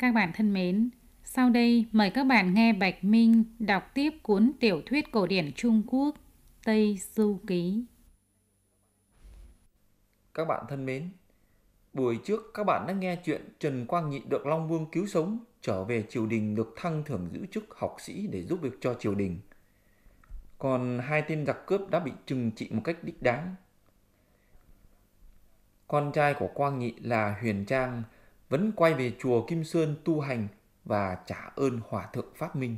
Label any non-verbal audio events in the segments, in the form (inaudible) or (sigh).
Các bạn thân mến, sau đây mời các bạn nghe Bạch Minh đọc tiếp cuốn tiểu thuyết cổ điển Trung Quốc Tây Du Ký. Các bạn thân mến, buổi trước các bạn đã nghe chuyện Trần Quang Nhị được Long Vương cứu sống trở về triều đình được thăng thưởng giữ chức học sĩ để giúp việc cho triều đình. Còn hai tên giặc cướp đã bị trừng trị một cách đích đáng. Con trai của Quang Nhị là Huyền Trang – vẫn quay về chùa Kim Sơn tu hành và trả ơn Hòa Thượng Pháp Minh.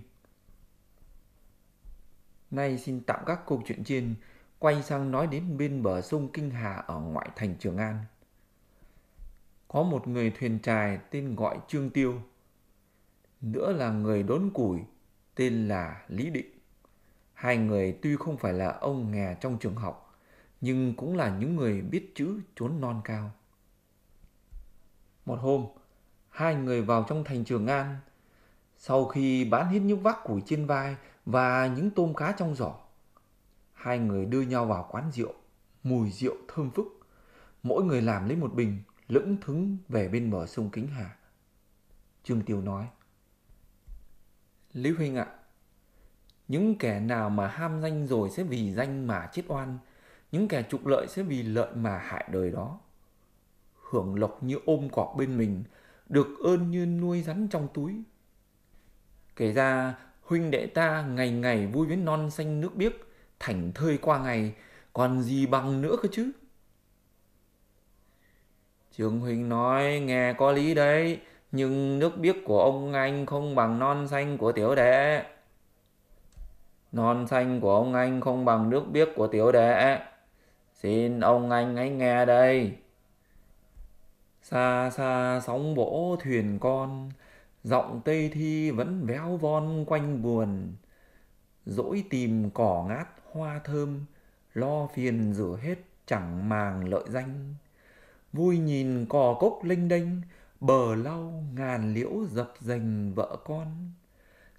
Nay xin tạm các câu chuyện trên quay sang nói đến bên bờ sông Kinh Hà ở ngoại thành Trường An. Có một người thuyền trài tên gọi Trương Tiêu, nữa là người đốn củi tên là Lý Định. Hai người tuy không phải là ông nghè trong trường học, nhưng cũng là những người biết chữ chốn non cao. Một hôm, hai người vào trong thành Trường An. Sau khi bán hết những vác củi trên vai và những tôm cá trong giỏ, hai người đưa nhau vào quán rượu, mùi rượu thơm phức. Mỗi người làm lấy một bình, lững thững về bên bờ sông Kính Hà. Trương Tiêu nói, Lý Huynh ạ, à, những kẻ nào mà ham danh rồi sẽ vì danh mà chết oan, những kẻ trục lợi sẽ vì lợi mà hại đời đó hưởng lộc như ôm cọp bên mình, được ơn như nuôi rắn trong túi. Kể ra, huynh đệ ta ngày ngày vui với non xanh nước biếc, thảnh thơi qua ngày, còn gì bằng nữa cơ chứ? Trường huynh nói nghe có lý đấy, nhưng nước biếc của ông anh không bằng non xanh của tiểu đệ. Non xanh của ông anh không bằng nước biếc của tiểu đệ. Xin ông anh hãy nghe đây xa xa sóng vỗ thuyền con giọng tây thi vẫn véo von quanh buồn dỗi tìm cỏ ngát hoa thơm lo phiền rửa hết chẳng màng lợi danh vui nhìn cò cốc linh đênh bờ lau ngàn liễu dập dành vợ con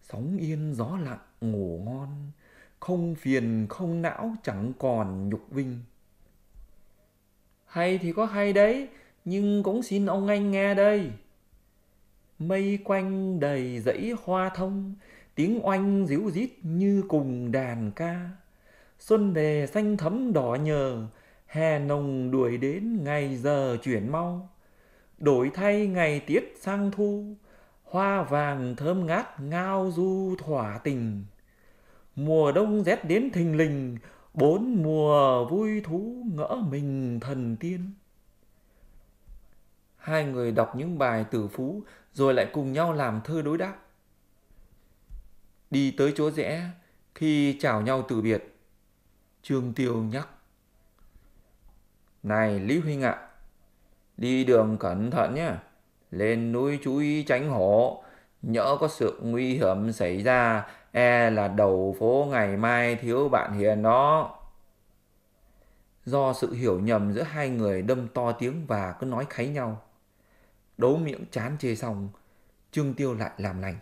sóng yên gió lặng ngủ ngon không phiền không não chẳng còn nhục vinh hay thì có hay đấy nhưng cũng xin ông anh nghe đây mây quanh đầy dãy hoa thông tiếng oanh ríu rít như cùng đàn ca xuân về xanh thấm đỏ nhờ hè nồng đuổi đến ngày giờ chuyển mau đổi thay ngày tiết sang thu hoa vàng thơm ngát ngao du thỏa tình mùa đông rét đến thình lình bốn mùa vui thú ngỡ mình thần tiên hai người đọc những bài tử phú rồi lại cùng nhau làm thơ đối đáp. Đi tới chỗ rẽ, khi chào nhau từ biệt, Trương Tiêu nhắc. Này Lý Huynh ạ, à, đi đường cẩn thận nhé, lên núi chú ý tránh hổ, nhỡ có sự nguy hiểm xảy ra, e là đầu phố ngày mai thiếu bạn hiền đó. Do sự hiểu nhầm giữa hai người đâm to tiếng và cứ nói kháy nhau. Đố miệng chán chê xong, Trương Tiêu lại làm lành.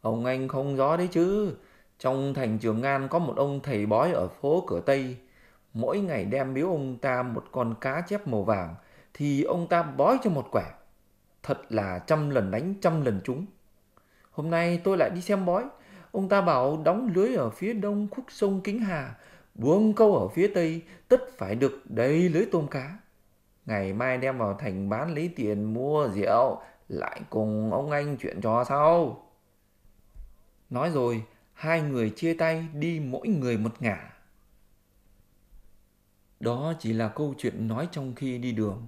Ông anh không rõ đấy chứ. Trong thành trường An có một ông thầy bói ở phố cửa Tây. Mỗi ngày đem biếu ông ta một con cá chép màu vàng thì ông ta bói cho một quẻ. Thật là trăm lần đánh trăm lần trúng. Hôm nay tôi lại đi xem bói. Ông ta bảo đóng lưới ở phía đông khúc sông Kính Hà, buông câu ở phía tây tất phải được đầy lưới tôm cá ngày mai đem vào thành bán lấy tiền mua rượu, lại cùng ông anh chuyện trò sau. Nói rồi, hai người chia tay đi mỗi người một ngả. Đó chỉ là câu chuyện nói trong khi đi đường.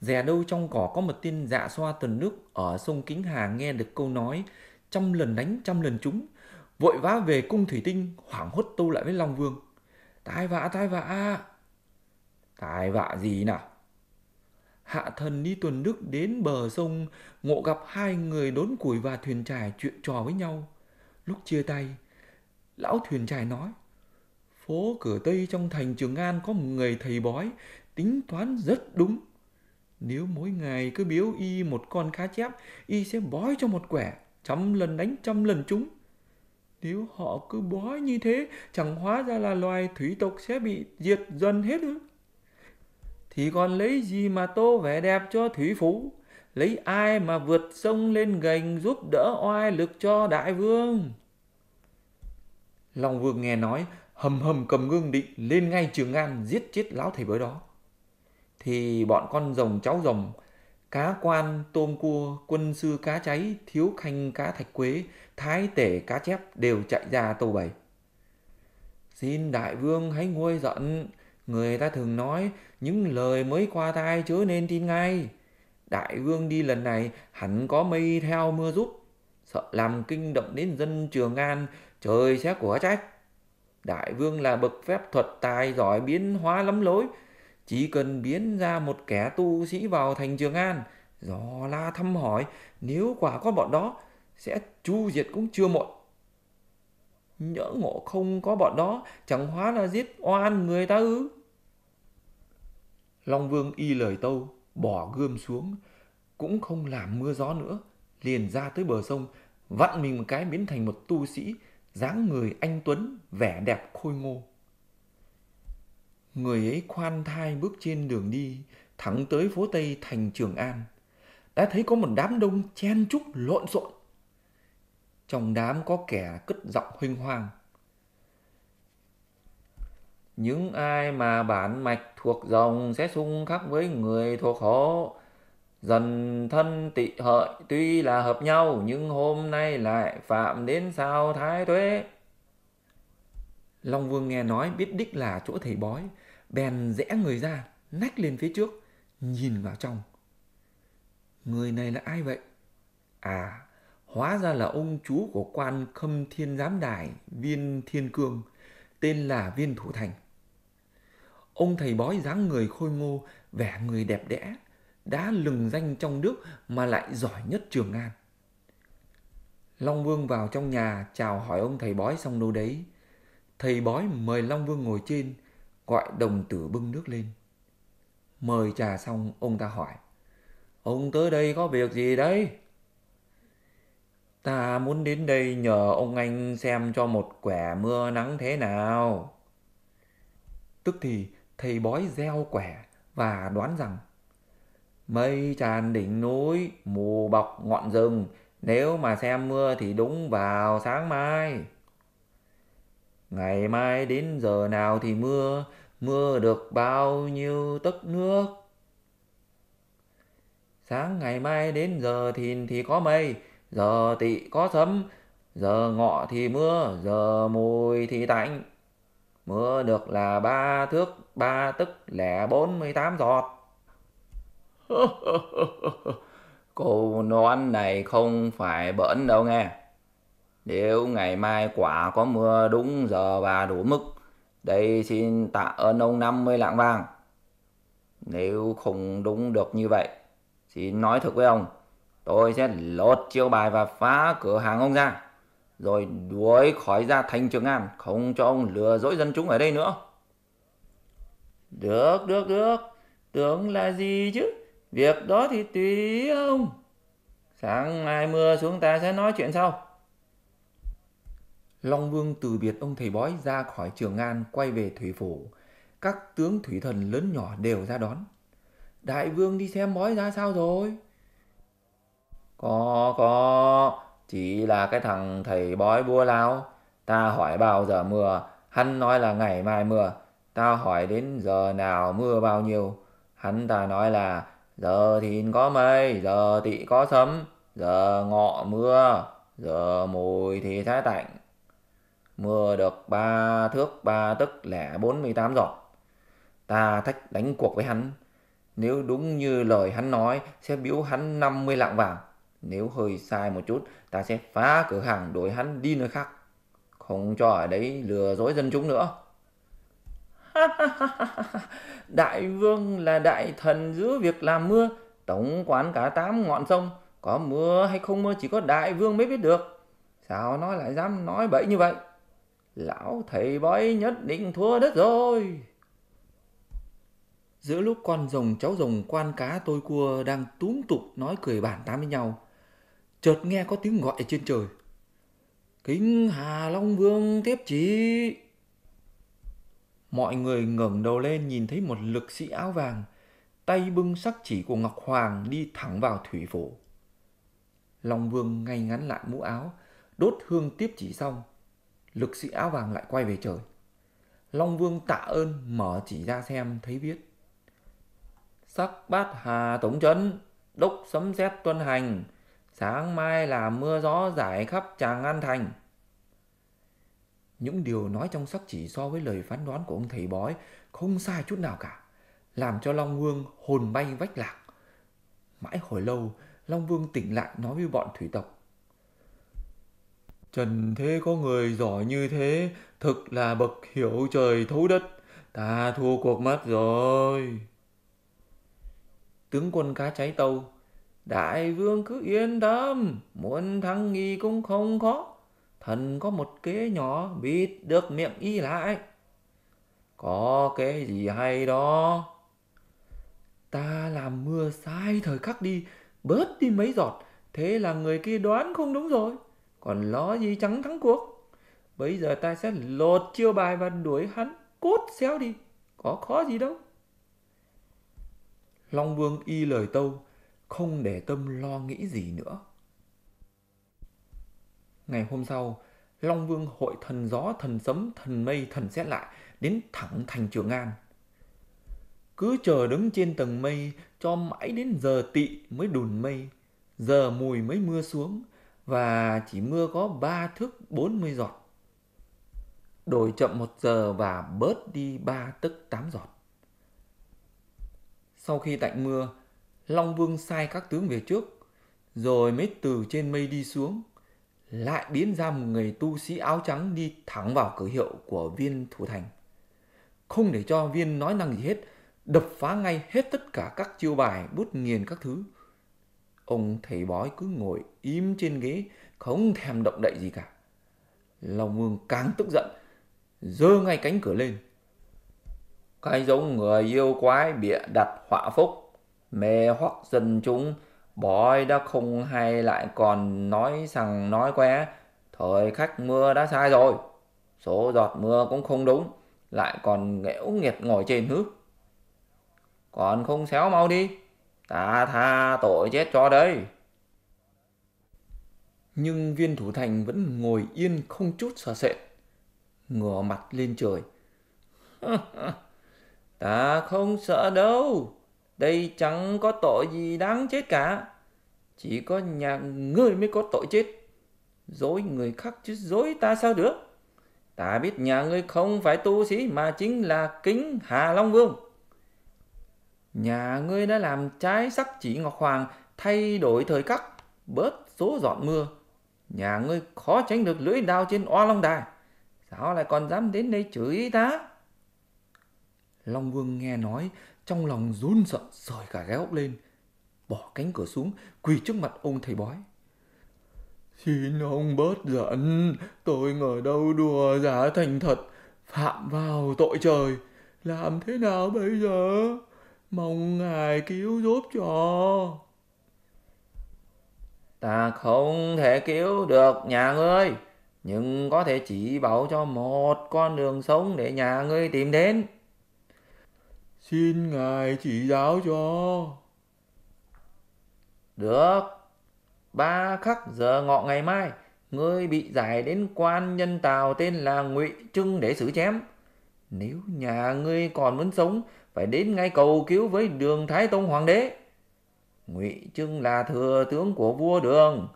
Dè đâu trong cỏ có một tin dạ xoa tuần nước ở sông Kính Hà nghe được câu nói trăm lần đánh trăm lần trúng. Vội vã về cung thủy tinh hoảng hốt tâu lại với Long Vương. Tai vạ, tai vạ. Tai vạ gì nào? hạ thần đi tuần đức đến bờ sông ngộ gặp hai người đốn củi và thuyền trải chuyện trò với nhau lúc chia tay lão thuyền trải nói phố cửa tây trong thành trường an có một người thầy bói tính toán rất đúng nếu mỗi ngày cứ biếu y một con cá chép y sẽ bói cho một quẻ trăm lần đánh trăm lần chúng. nếu họ cứ bói như thế chẳng hóa ra là loài thủy tộc sẽ bị diệt dần hết ư thì còn lấy gì mà tô vẻ đẹp cho thủy phú lấy ai mà vượt sông lên gành giúp đỡ oai lực cho đại vương long vương nghe nói hầm hầm cầm gương định lên ngay trường an giết chết lão thầy bói đó thì bọn con rồng cháu rồng cá quan tôm cua quân sư cá cháy thiếu khanh cá thạch quế thái tể cá chép đều chạy ra tâu bày xin đại vương hãy nguôi giận Người ta thường nói những lời mới qua tai chớ nên tin ngay. Đại vương đi lần này hẳn có mây theo mưa giúp, Sợ làm kinh động đến dân Trường An, trời sẽ của trách. Đại vương là bậc phép thuật tài giỏi biến hóa lắm lối. Chỉ cần biến ra một kẻ tu sĩ vào thành Trường An, dò la thăm hỏi, nếu quả có bọn đó, sẽ chu diệt cũng chưa muộn. Nhỡ ngộ không có bọn đó, chẳng hóa là giết oan người ta ư. Long Vương y lời tâu, bỏ gươm xuống, cũng không làm mưa gió nữa, liền ra tới bờ sông, vặn mình một cái biến thành một tu sĩ, dáng người anh tuấn, vẻ đẹp khôi ngô. Người ấy khoan thai bước trên đường đi, thẳng tới phố Tây thành Trường An. Đã thấy có một đám đông chen chúc lộn xộn, trong đám có kẻ cất giọng huynh hoang. Những ai mà bản mạch thuộc dòng sẽ xung khắc với người thuộc hộ. Dần thân tị hợi tuy là hợp nhau nhưng hôm nay lại phạm đến sao thái tuế. Long Vương nghe nói biết đích là chỗ thầy bói, bèn rẽ người ra, nách lên phía trước, nhìn vào trong. Người này là ai vậy? À, Hóa ra là ông chú của quan khâm thiên giám đài viên thiên cương, tên là viên thủ thành. Ông thầy bói dáng người khôi ngô, vẻ người đẹp đẽ, đã lừng danh trong nước mà lại giỏi nhất trường an. Long Vương vào trong nhà chào hỏi ông thầy bói xong đâu đấy. Thầy bói mời Long Vương ngồi trên, gọi đồng tử bưng nước lên. Mời trà xong ông ta hỏi. Ông tới đây có việc gì đấy? Ta muốn đến đây nhờ ông anh xem cho một quẻ mưa nắng thế nào. Tức thì thầy bói gieo quẻ và đoán rằng Mây tràn đỉnh núi, mù bọc ngọn rừng, nếu mà xem mưa thì đúng vào sáng mai. Ngày mai đến giờ nào thì mưa, mưa được bao nhiêu tấc nước. Sáng ngày mai đến giờ thìn thì có mây, giờ tị có sấm, giờ ngọ thì mưa, giờ mùi thì tạnh. Mưa được là ba thước, ba tức lẻ bốn mươi tám giọt. (laughs) Cô nón này không phải bỡn đâu nghe. Nếu ngày mai quả có mưa đúng giờ và đủ mức, đây xin tạ ơn ông 50 lạng vàng. Nếu không đúng được như vậy, xin nói thật với ông, Tôi sẽ lột chiêu bài và phá cửa hàng ông ra. Rồi đuổi khỏi ra thành Trường An. Không cho ông lừa dối dân chúng ở đây nữa. Được, được, được. Tưởng là gì chứ? Việc đó thì tùy ông. Sáng mai mưa xuống ta sẽ nói chuyện sau. Long Vương từ biệt ông thầy bói ra khỏi Trường An quay về Thủy Phủ. Các tướng thủy thần lớn nhỏ đều ra đón. Đại vương đi xem bói ra sao rồi? Có, có, chỉ là cái thằng thầy bói búa láo. Ta hỏi bao giờ mưa, hắn nói là ngày mai mưa. Ta hỏi đến giờ nào mưa bao nhiêu. Hắn ta nói là giờ thìn có mây, giờ tị có sấm, giờ ngọ mưa, giờ mùi thì thái tạnh. Mưa được ba thước ba tức lẻ bốn mươi tám giọt. Ta thách đánh cuộc với hắn. Nếu đúng như lời hắn nói, sẽ biếu hắn năm mươi lạng vàng. Nếu hơi sai một chút, ta sẽ phá cửa hàng đổi hắn đi nơi khác. Không cho ở đấy lừa dối dân chúng nữa. (laughs) đại vương là đại thần giữ việc làm mưa, tổng quán cả tám ngọn sông. Có mưa hay không mưa chỉ có đại vương mới biết được. Sao nó lại dám nói bậy như vậy? Lão thầy bói nhất định thua đất rồi. Giữa lúc con rồng cháu rồng quan cá tôi cua đang túm tục nói cười bản tám với nhau, chợt nghe có tiếng gọi trên trời kính hà long vương tiếp chỉ mọi người ngẩng đầu lên nhìn thấy một lực sĩ áo vàng tay bưng sắc chỉ của ngọc hoàng đi thẳng vào thủy phủ long vương ngay ngắn lại mũ áo đốt hương tiếp chỉ xong lực sĩ áo vàng lại quay về trời long vương tạ ơn mở chỉ ra xem thấy viết sắc bát hà tổng trấn đốc sấm xét tuân hành sáng mai là mưa gió giải khắp Tràng An Thành. Những điều nói trong sắc chỉ so với lời phán đoán của ông thầy bói không sai chút nào cả, làm cho Long Vương hồn bay vách lạc. Mãi hồi lâu, Long Vương tỉnh lại nói với bọn thủy tộc. Trần thế có người giỏi như thế, thực là bậc hiểu trời thấu đất, ta thua cuộc mất rồi. Tướng quân cá cháy tâu Đại vương cứ yên tâm, muốn thắng y cũng không khó. Thần có một kế nhỏ bịt được miệng y lại. Có cái gì hay đó? Ta làm mưa sai thời khắc đi, bớt đi mấy giọt, thế là người kia đoán không đúng rồi. Còn ló gì trắng thắng cuộc. Bây giờ ta sẽ lột chiêu bài và đuổi hắn, cốt xéo đi, có khó gì đâu. Long Vương y lời tâu, không để tâm lo nghĩ gì nữa. Ngày hôm sau, Long Vương hội thần gió, thần sấm, thần mây, thần xét lại, đến thẳng thành Trường An. Cứ chờ đứng trên tầng mây cho mãi đến giờ tị mới đùn mây, giờ mùi mới mưa xuống và chỉ mưa có ba thước bốn mươi giọt. Đổi chậm một giờ và bớt đi ba tức tám giọt. Sau khi tạnh mưa, Long Vương sai các tướng về trước, rồi mới từ trên mây đi xuống, lại biến ra một người tu sĩ áo trắng đi thẳng vào cửa hiệu của viên thủ thành. Không để cho viên nói năng gì hết, đập phá ngay hết tất cả các chiêu bài, bút nghiền các thứ. Ông thầy bói cứ ngồi im trên ghế, không thèm động đậy gì cả. Long Vương càng tức giận, giơ ngay cánh cửa lên. Cái giống người yêu quái bịa đặt họa phúc mê hoặc dân chúng bói đã không hay lại còn nói rằng nói que thời khách mưa đã sai rồi số giọt mưa cũng không đúng lại còn nghẽo nghiệt ngồi trên nước còn không xéo mau đi ta tha tội chết cho đây nhưng viên thủ thành vẫn ngồi yên không chút sợ sệt ngửa mặt lên trời (laughs) ta không sợ đâu đây chẳng có tội gì đáng chết cả. Chỉ có nhà ngươi mới có tội chết. Dối người khác chứ dối ta sao được. Ta biết nhà ngươi không phải tu sĩ mà chính là kính Hà Long Vương. Nhà ngươi đã làm trái sắc chỉ Ngọc Hoàng thay đổi thời khắc, bớt số giọt mưa. Nhà ngươi khó tránh được lưỡi đao trên oa long đài. Sao lại còn dám đến đây chửi ta? Long Vương nghe nói trong lòng run sợ sời cả gáy ốc lên, bỏ cánh cửa xuống, quỳ trước mặt ông thầy bói. Xin ông bớt giận, tôi ngờ đâu đùa giả thành thật, phạm vào tội trời, làm thế nào bây giờ? Mong ngài cứu giúp cho. Ta không thể cứu được nhà ngươi, nhưng có thể chỉ bảo cho một con đường sống để nhà ngươi tìm đến. Xin Ngài chỉ giáo cho. Được. Ba khắc giờ ngọ ngày mai, ngươi bị giải đến quan nhân tào tên là ngụy Trưng để xử chém. Nếu nhà ngươi còn muốn sống, phải đến ngay cầu cứu với đường Thái Tông Hoàng đế. Ngụy Trưng là thừa tướng của vua đường.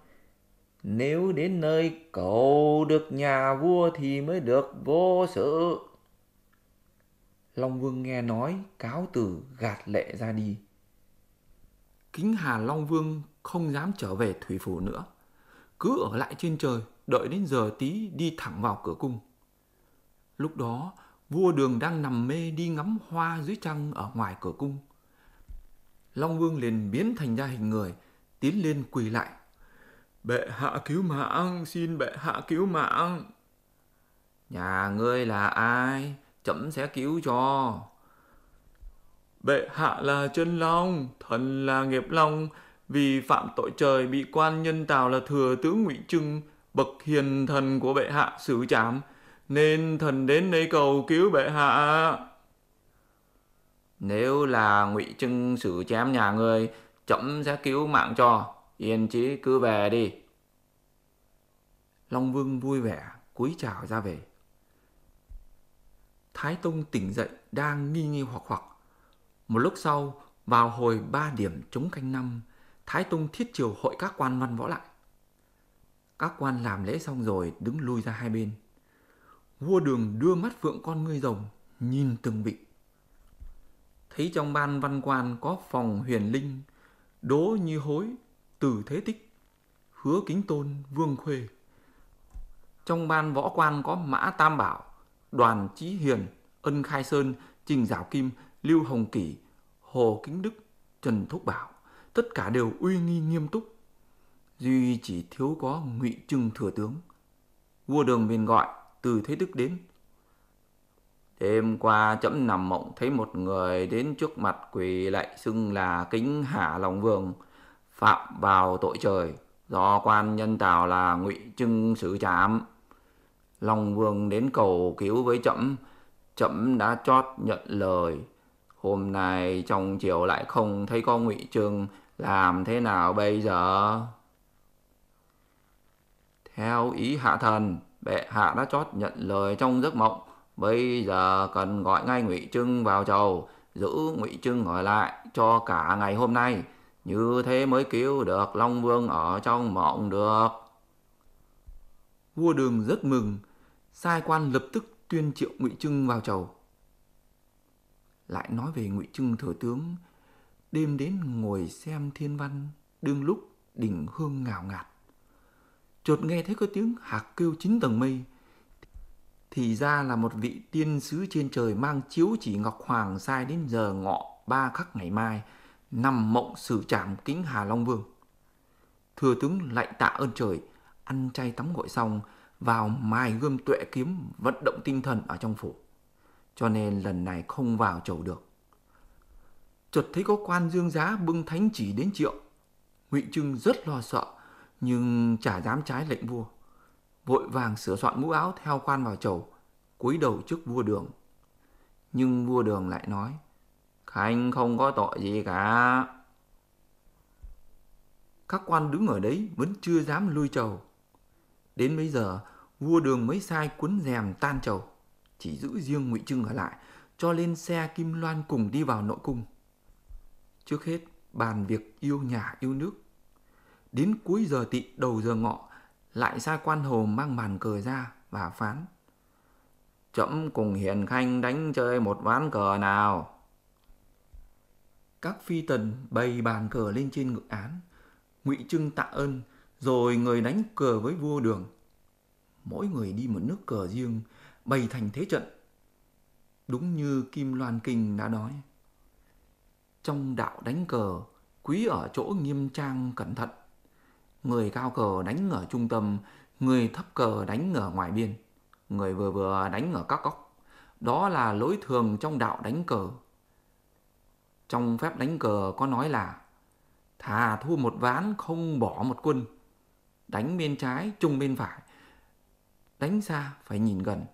Nếu đến nơi cầu được nhà vua thì mới được vô sự. Long Vương nghe nói cáo từ gạt lệ ra đi. Kính Hà Long Vương không dám trở về thủy phủ nữa. Cứ ở lại trên trời, đợi đến giờ tí đi thẳng vào cửa cung. Lúc đó, vua đường đang nằm mê đi ngắm hoa dưới trăng ở ngoài cửa cung. Long Vương liền biến thành ra hình người, tiến lên quỳ lại. Bệ hạ cứu mạng, xin bệ hạ cứu mạng. Nhà ngươi là ai? chấm sẽ cứu cho. Bệ hạ là chân long, thần là nghiệp long, vì phạm tội trời bị quan nhân tào là thừa tướng ngụy trưng, bậc hiền thần của bệ hạ xử trảm, nên thần đến đây cầu cứu bệ hạ. Nếu là ngụy trưng xử chém nhà người, chậm sẽ cứu mạng cho, yên chí cứ về đi. Long Vương vui vẻ, cúi chào ra về. Thái Tông tỉnh dậy đang nghi nghi hoặc hoặc. Một lúc sau, vào hồi ba điểm chống canh năm, Thái Tông thiết triều hội các quan văn võ lại. Các quan làm lễ xong rồi đứng lui ra hai bên. Vua đường đưa mắt vượng con ngươi rồng, nhìn từng vị. Thấy trong ban văn quan có phòng huyền linh, đố như hối, từ thế tích, hứa kính tôn, vương khuê. Trong ban võ quan có mã tam bảo, Đoàn Chí Hiền, Ân Khai Sơn, Trình Giảo Kim, Lưu Hồng Kỷ, Hồ Kính Đức, Trần Thúc Bảo, tất cả đều uy nghi nghiêm túc. Duy chỉ thiếu có ngụy trưng thừa tướng. Vua đường liền gọi, từ thế đức đến. Đêm qua chấm nằm mộng thấy một người đến trước mặt quỳ lạy xưng là kính hạ lòng vương, phạm vào tội trời, do quan nhân tào là ngụy trưng xử trảm. Long Vương đến cầu cứu với chậm, chậm đã chót nhận lời. Hôm nay trong chiều lại không thấy có ngụy Trương, làm thế nào bây giờ? Theo ý hạ thần, bệ hạ đã chót nhận lời trong giấc mộng, bây giờ cần gọi ngay ngụy Trưng vào chầu, giữ ngụy Trưng ở lại cho cả ngày hôm nay, như thế mới cứu được Long Vương ở trong mộng được vua đường rất mừng, sai quan lập tức tuyên triệu ngụy Trưng vào chầu. Lại nói về ngụy Trưng thừa tướng, đêm đến ngồi xem thiên văn, đương lúc đỉnh hương ngào ngạt. Chợt nghe thấy có tiếng hạc kêu chín tầng mây, thì ra là một vị tiên sứ trên trời mang chiếu chỉ Ngọc Hoàng sai đến giờ ngọ ba khắc ngày mai, nằm mộng xử trảm kính Hà Long Vương. Thừa tướng lại tạ ơn trời, ăn chay tắm gội xong vào mài gươm tuệ kiếm vận động tinh thần ở trong phủ. Cho nên lần này không vào chầu được. Chợt thấy có quan dương giá bưng thánh chỉ đến triệu. Ngụy Trưng rất lo sợ nhưng chả dám trái lệnh vua. Vội vàng sửa soạn mũ áo theo quan vào chầu, cúi đầu trước vua đường. Nhưng vua đường lại nói, Khanh không có tội gì cả. Các quan đứng ở đấy vẫn chưa dám lui chầu Đến bây giờ, vua đường mới sai cuốn rèm tan trầu, chỉ giữ riêng ngụy Trưng ở lại, cho lên xe Kim Loan cùng đi vào nội cung. Trước hết, bàn việc yêu nhà yêu nước. Đến cuối giờ tị đầu giờ ngọ, lại sai quan hồ mang bàn cờ ra và phán. Chậm cùng Hiền Khanh đánh chơi một ván cờ nào. Các phi tần bày bàn cờ lên trên ngự án. ngụy Trưng tạ ơn, rồi người đánh cờ với vua đường. Mỗi người đi một nước cờ riêng, bày thành thế trận. Đúng như Kim Loan Kinh đã nói. Trong đạo đánh cờ, quý ở chỗ nghiêm trang cẩn thận. Người cao cờ đánh ở trung tâm, người thấp cờ đánh ở ngoài biên, người vừa vừa đánh ở các góc. Đó là lối thường trong đạo đánh cờ. Trong phép đánh cờ có nói là thà thua một ván không bỏ một quân đánh bên trái chung bên phải đánh xa phải nhìn gần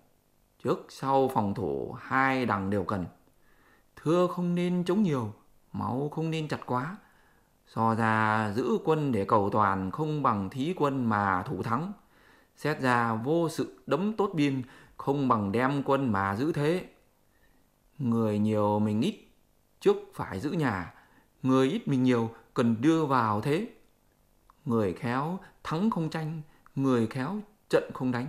trước sau phòng thủ hai đằng đều cần thưa không nên chống nhiều máu không nên chặt quá so ra giữ quân để cầu toàn không bằng thí quân mà thủ thắng xét ra vô sự đấm tốt biên không bằng đem quân mà giữ thế người nhiều mình ít trước phải giữ nhà người ít mình nhiều cần đưa vào thế người khéo thắng không tranh, người khéo trận không đánh.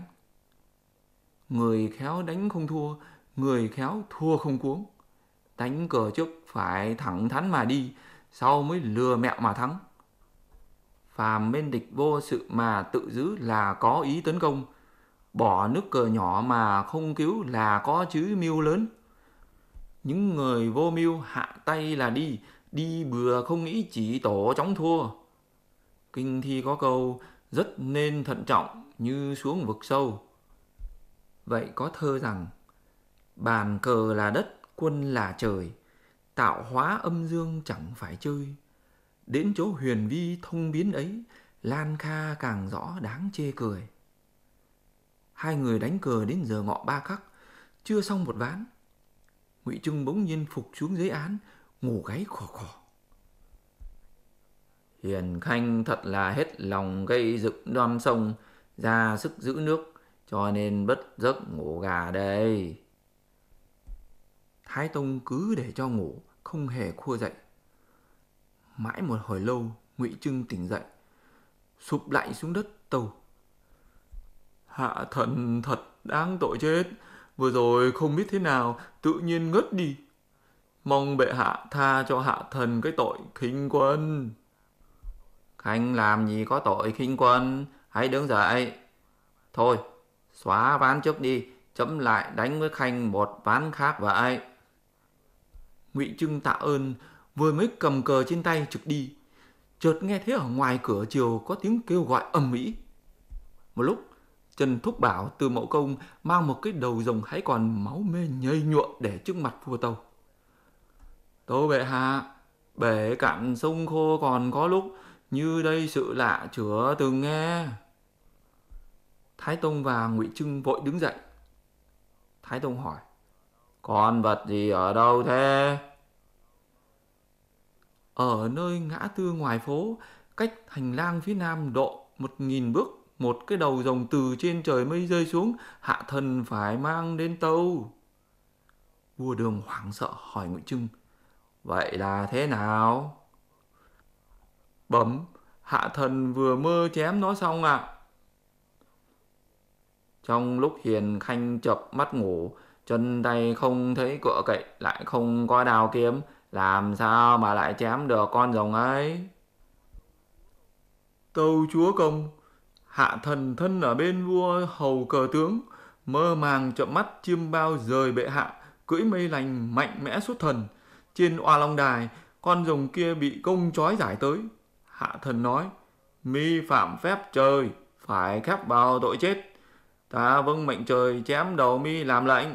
Người khéo đánh không thua, người khéo thua không cuống. Đánh cờ trước phải thẳng thắn mà đi, sau mới lừa mẹo mà thắng. Phàm bên địch vô sự mà tự giữ là có ý tấn công, bỏ nước cờ nhỏ mà không cứu là có chứ mưu lớn. Những người vô mưu hạ tay là đi, đi bừa không nghĩ chỉ tổ chóng thua kinh thi có câu rất nên thận trọng như xuống vực sâu. Vậy có thơ rằng, bàn cờ là đất, quân là trời, tạo hóa âm dương chẳng phải chơi. Đến chỗ huyền vi thông biến ấy, Lan Kha càng rõ đáng chê cười. Hai người đánh cờ đến giờ ngọ ba khắc, chưa xong một ván. Ngụy Trưng bỗng nhiên phục xuống dưới án, ngủ gáy khò khò. Hiền Khanh thật là hết lòng gây dựng non sông, ra sức giữ nước, cho nên bất giấc ngủ gà đây. Thái Tông cứ để cho ngủ, không hề khua dậy. Mãi một hồi lâu, Ngụy Trưng tỉnh dậy, sụp lại xuống đất tâu. Hạ thần thật đáng tội chết, vừa rồi không biết thế nào, tự nhiên ngất đi. Mong bệ hạ tha cho hạ thần cái tội khinh quân. Khanh làm gì có tội khinh quân, hãy đứng dậy. Thôi, xóa ván trước đi, chấm lại đánh với Khanh một ván khác vậy. Ngụy Trưng tạ ơn, vừa mới cầm cờ trên tay trực đi. Chợt nghe thấy ở ngoài cửa chiều có tiếng kêu gọi ầm ĩ. Một lúc, Trần Thúc Bảo từ mẫu công mang một cái đầu rồng hãy còn máu mê nhây nhuộm để trước mặt vua tàu. Tố bệ hạ, bể cạn sông khô còn có lúc như đây sự lạ chữa từng nghe thái tông và ngụy trưng vội đứng dậy thái tông hỏi còn vật gì ở đâu thế ở nơi ngã tư ngoài phố cách hành lang phía nam độ một nghìn bước một cái đầu rồng từ trên trời mây rơi xuống hạ thần phải mang đến tâu vua đường hoảng sợ hỏi ngụy trưng vậy là thế nào bẩm hạ thần vừa mơ chém nó xong ạ à. trong lúc hiền khanh chập mắt ngủ chân tay không thấy cựa cậy lại không có đào kiếm làm sao mà lại chém được con rồng ấy tâu chúa công hạ thần thân ở bên vua hầu cờ tướng mơ màng chậm mắt chiêm bao rời bệ hạ cưỡi mây lành mạnh mẽ xuất thần trên oa long đài con rồng kia bị công trói giải tới Hạ thần nói, mi phạm phép trời, phải khắc bào tội chết. Ta vâng mệnh trời chém đầu mi làm lệnh.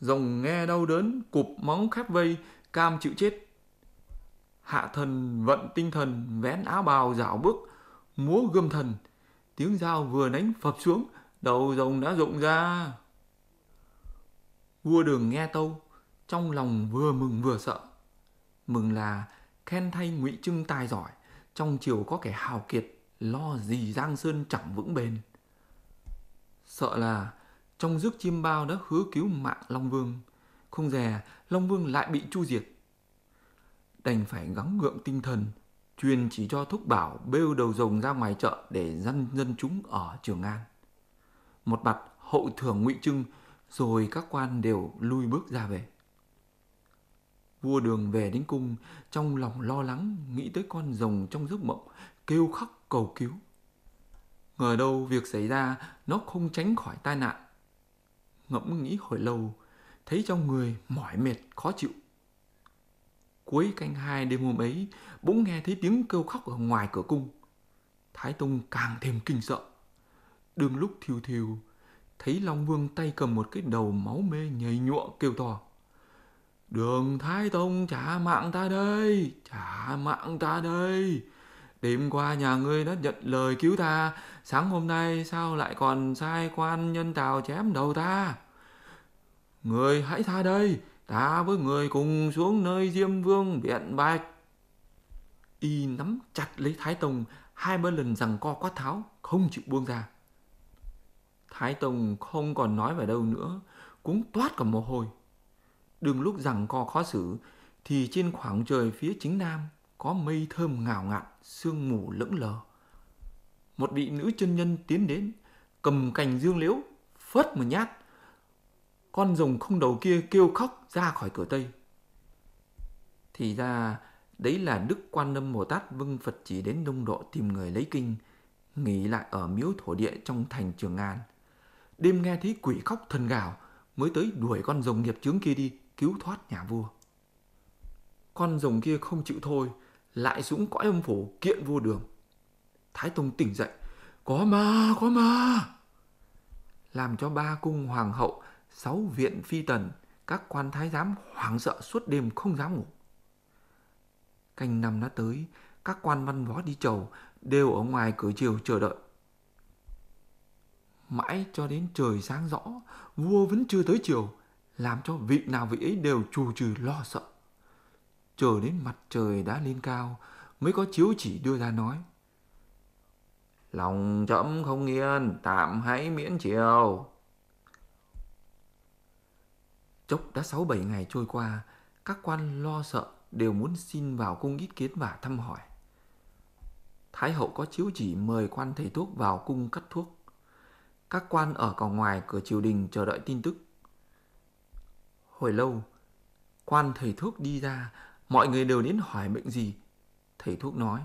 Rồng nghe đau đớn, cụp móng khép vây, cam chịu chết. Hạ thần vận tinh thần, vén áo bào rảo bước, múa gươm thần. Tiếng dao vừa đánh phập xuống, đầu rồng đã rụng ra. Vua đường nghe tâu, trong lòng vừa mừng vừa sợ. Mừng là khen thay ngụy trưng tài giỏi, trong chiều có kẻ hào kiệt lo gì giang sơn chẳng vững bền sợ là trong rước chim bao đã hứa cứu mạng long vương không dè long vương lại bị chu diệt đành phải gắng gượng tinh thần truyền chỉ cho thúc bảo bêu đầu rồng ra ngoài chợ để dân dân chúng ở trường an một mặt hậu thưởng ngụy trưng rồi các quan đều lui bước ra về Vua đường về đến cung, trong lòng lo lắng, nghĩ tới con rồng trong giấc mộng, kêu khóc cầu cứu. Ngờ đâu việc xảy ra, nó không tránh khỏi tai nạn. Ngẫm nghĩ hồi lâu, thấy trong người mỏi mệt, khó chịu. Cuối canh hai đêm hôm ấy, bỗng nghe thấy tiếng kêu khóc ở ngoài cửa cung. Thái Tông càng thêm kinh sợ. đường lúc thiêu thiêu, thấy Long Vương tay cầm một cái đầu máu mê nhầy nhụa kêu to. Đường Thái Tông trả mạng ta đây, trả mạng ta đây. Đêm qua nhà ngươi đã nhận lời cứu ta, sáng hôm nay sao lại còn sai quan nhân tào chém đầu ta? người hãy tha đây, ta với người cùng xuống nơi Diêm Vương Biện Bạch. Y nắm chặt lấy Thái Tông, hai ba lần rằng co quát tháo, không chịu buông ra. Thái Tông không còn nói vào đâu nữa, cũng toát cả mồ hôi đừng lúc rằng co khó xử, thì trên khoảng trời phía chính nam có mây thơm ngào ngạt, sương mù lững lờ. Một vị nữ chân nhân tiến đến, cầm cành dương liễu, phớt một nhát. Con rồng không đầu kia kêu khóc ra khỏi cửa Tây. Thì ra, đấy là Đức Quan Âm Bồ Tát vâng Phật chỉ đến đông độ tìm người lấy kinh, nghỉ lại ở miếu thổ địa trong thành Trường An. Đêm nghe thấy quỷ khóc thần gào, mới tới đuổi con rồng nghiệp chướng kia đi, cứu thoát nhà vua. Con rồng kia không chịu thôi, lại dũng cõi âm phủ kiện vua đường. Thái Tông tỉnh dậy, có ma, có ma. Làm cho ba cung hoàng hậu, sáu viện phi tần, các quan thái giám hoảng sợ suốt đêm không dám ngủ. Canh năm đã tới, các quan văn võ đi chầu đều ở ngoài cửa chiều chờ đợi. Mãi cho đến trời sáng rõ, vua vẫn chưa tới chiều, làm cho vị nào vị ấy đều trù trừ lo sợ. Chờ đến mặt trời đã lên cao mới có chiếu chỉ đưa ra nói. Lòng chậm không yên, tạm hãy miễn chiều. Chốc đã sáu bảy ngày trôi qua, các quan lo sợ đều muốn xin vào cung ý kiến và thăm hỏi. Thái hậu có chiếu chỉ mời quan thầy thuốc vào cung cắt thuốc. Các quan ở cổng ngoài cửa triều đình chờ đợi tin tức hồi lâu quan thầy thuốc đi ra mọi người đều đến hỏi bệnh gì thầy thuốc nói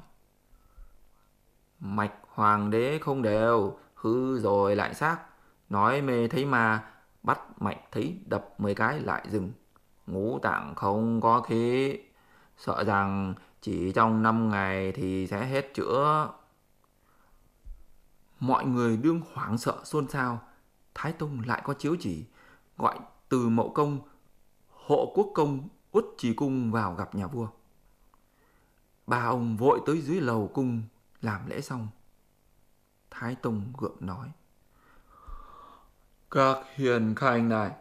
mạch hoàng đế không đều hư rồi lại xác nói mê thấy mà bắt mạch thấy đập mười cái lại dừng ngũ tạng không có khí sợ rằng chỉ trong năm ngày thì sẽ hết chữa mọi người đương hoảng sợ xôn xao thái tông lại có chiếu chỉ gọi từ mậu công hộ quốc công Út Trì Cung vào gặp nhà vua. Ba ông vội tới dưới lầu cung làm lễ xong. Thái Tông gượng nói. Các hiền khanh này,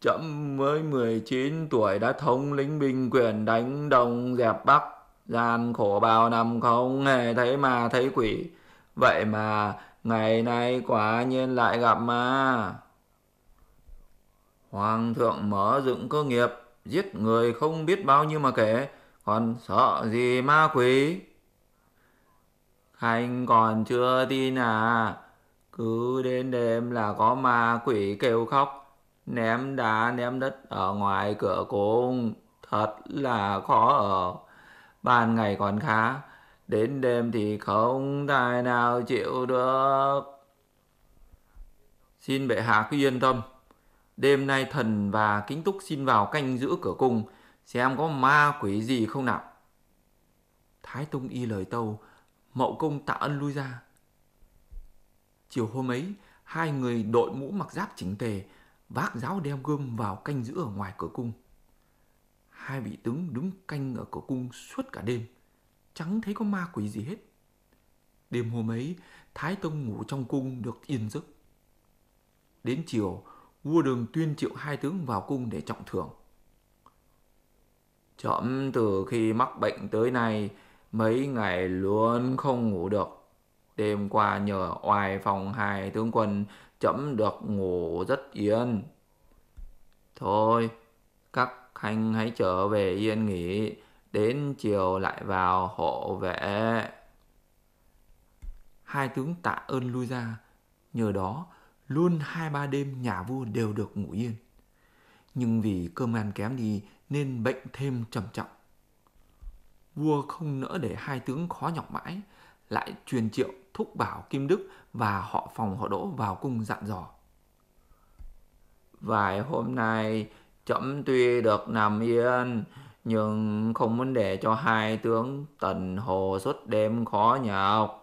chậm mới 19 tuổi đã thống lĩnh binh quyền đánh đồng dẹp Bắc. Gian khổ bao năm không hề thấy mà thấy quỷ. Vậy mà ngày nay quả nhiên lại gặp mà. Hoàng thượng mở dựng cơ nghiệp, giết người không biết bao nhiêu mà kể, còn sợ gì ma quỷ? Khanh còn chưa tin à? Cứ đến đêm là có ma quỷ kêu khóc, ném đá ném đất ở ngoài cửa cung, thật là khó ở. Ban ngày còn khá, đến đêm thì không tài nào chịu được. Xin bệ hạ cứ yên tâm, Đêm nay thần và kính túc xin vào canh giữ cửa cung, xem có ma quỷ gì không nào. Thái Tông y lời tâu, mậu công tạ ân lui ra. Chiều hôm ấy, hai người đội mũ mặc giáp chỉnh tề, vác giáo đeo gươm vào canh giữ ở ngoài cửa cung. Hai vị tướng đứng canh ở cửa cung suốt cả đêm, chẳng thấy có ma quỷ gì hết. Đêm hôm ấy, Thái Tông ngủ trong cung được yên giấc. Đến chiều, vua đường tuyên triệu hai tướng vào cung để trọng thưởng. Chậm từ khi mắc bệnh tới nay, mấy ngày luôn không ngủ được. Đêm qua nhờ oai phòng hai tướng quân, chậm được ngủ rất yên. Thôi, các khanh hãy trở về yên nghỉ, đến chiều lại vào hộ vệ. Hai tướng tạ ơn lui ra, nhờ đó luôn hai ba đêm nhà vua đều được ngủ yên. Nhưng vì cơm ăn kém đi nên bệnh thêm trầm trọng. Vua không nỡ để hai tướng khó nhọc mãi, lại truyền triệu thúc bảo Kim Đức và họ phòng họ đỗ vào cung dặn dò. Vài hôm nay chậm tuy được nằm yên, nhưng không muốn để cho hai tướng tần hồ suốt đêm khó nhọc.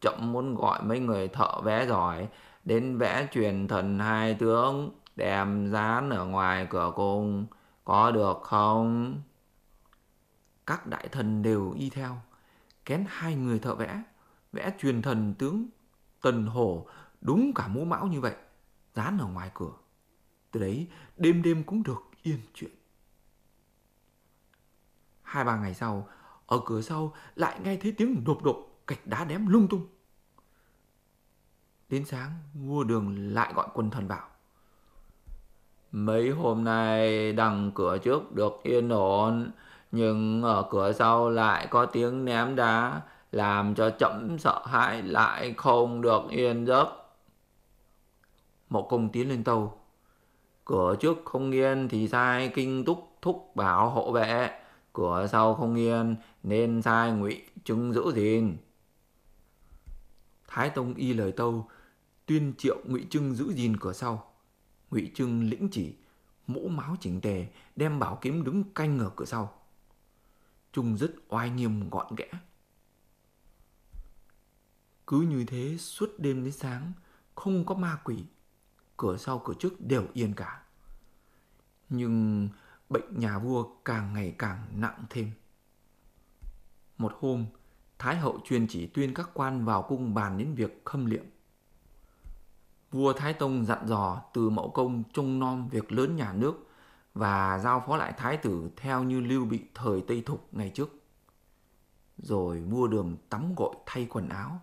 Chậm muốn gọi mấy người thợ vé giỏi đến vẽ truyền thần hai tướng đem dán ở ngoài cửa cung có được không các đại thần đều y theo kén hai người thợ vẽ vẽ truyền thần tướng tần hổ đúng cả mũ mão như vậy dán ở ngoài cửa từ đấy đêm đêm cũng được yên chuyện hai ba ngày sau ở cửa sau lại nghe thấy tiếng đột đột cạch đá đém lung tung Đến sáng vua đường lại gọi quân thần vào Mấy hôm nay đằng cửa trước được yên ổn Nhưng ở cửa sau lại có tiếng ném đá Làm cho chậm sợ hãi lại không được yên giấc Mộ công tiến lên tàu Cửa trước không yên thì sai kinh túc thúc bảo hộ vệ Cửa sau không yên nên sai ngụy chứng giữ gìn Thái Tông y lời tâu tuyên triệu ngụy trưng giữ gìn cửa sau ngụy trưng lĩnh chỉ mũ máu chỉnh tề đem bảo kiếm đứng canh ở cửa sau trung rất oai nghiêm gọn ghẽ cứ như thế suốt đêm đến sáng không có ma quỷ cửa sau cửa trước đều yên cả nhưng bệnh nhà vua càng ngày càng nặng thêm một hôm thái hậu truyền chỉ tuyên các quan vào cung bàn đến việc khâm liệm vua Thái Tông dặn dò từ mẫu công trông nom việc lớn nhà nước và giao phó lại thái tử theo như lưu bị thời Tây Thục ngày trước. Rồi mua đường tắm gội thay quần áo,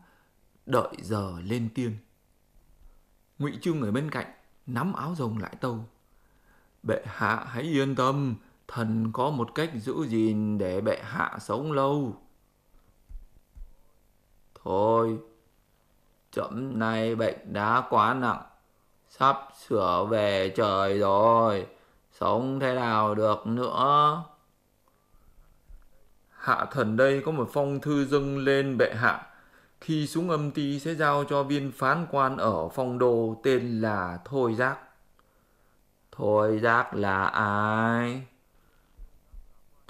đợi giờ lên tiên. Ngụy Trương ở bên cạnh, nắm áo rồng lại tâu. Bệ hạ hãy yên tâm, thần có một cách giữ gìn để bệ hạ sống lâu. Thôi, Chậm nay bệnh đã quá nặng, sắp sửa về trời rồi, sống thế nào được nữa. Hạ thần đây có một phong thư dâng lên bệ hạ, khi xuống âm ty sẽ giao cho viên phán quan ở phong đô tên là Thôi Giác. Thôi Giác là ai?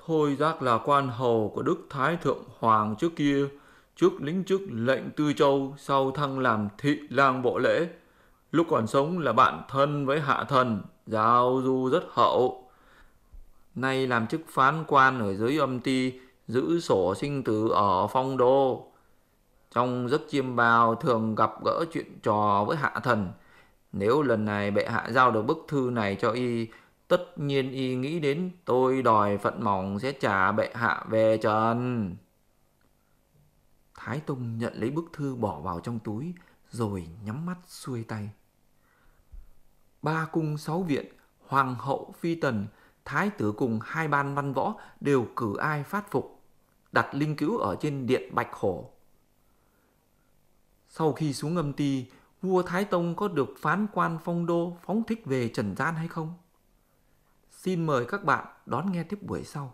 Thôi Giác là quan hầu của Đức Thái Thượng Hoàng trước kia, trước lính chức lệnh Tư Châu sau thăng làm thị lang bộ lễ. Lúc còn sống là bạn thân với hạ thần, giao du rất hậu. Nay làm chức phán quan ở dưới âm ti, giữ sổ sinh tử ở phong đô. Trong giấc chiêm bao thường gặp gỡ chuyện trò với hạ thần. Nếu lần này bệ hạ giao được bức thư này cho y, tất nhiên y nghĩ đến tôi đòi phận mỏng sẽ trả bệ hạ về trần. Thái Tông nhận lấy bức thư bỏ vào trong túi rồi nhắm mắt xuôi tay. Ba cung sáu viện, hoàng hậu phi tần, thái tử cùng hai ban văn võ đều cử ai phát phục, đặt linh cữu ở trên điện Bạch Hổ. Sau khi xuống âm ti, vua Thái Tông có được phán quan phong đô phóng thích về trần gian hay không? Xin mời các bạn đón nghe tiếp buổi sau.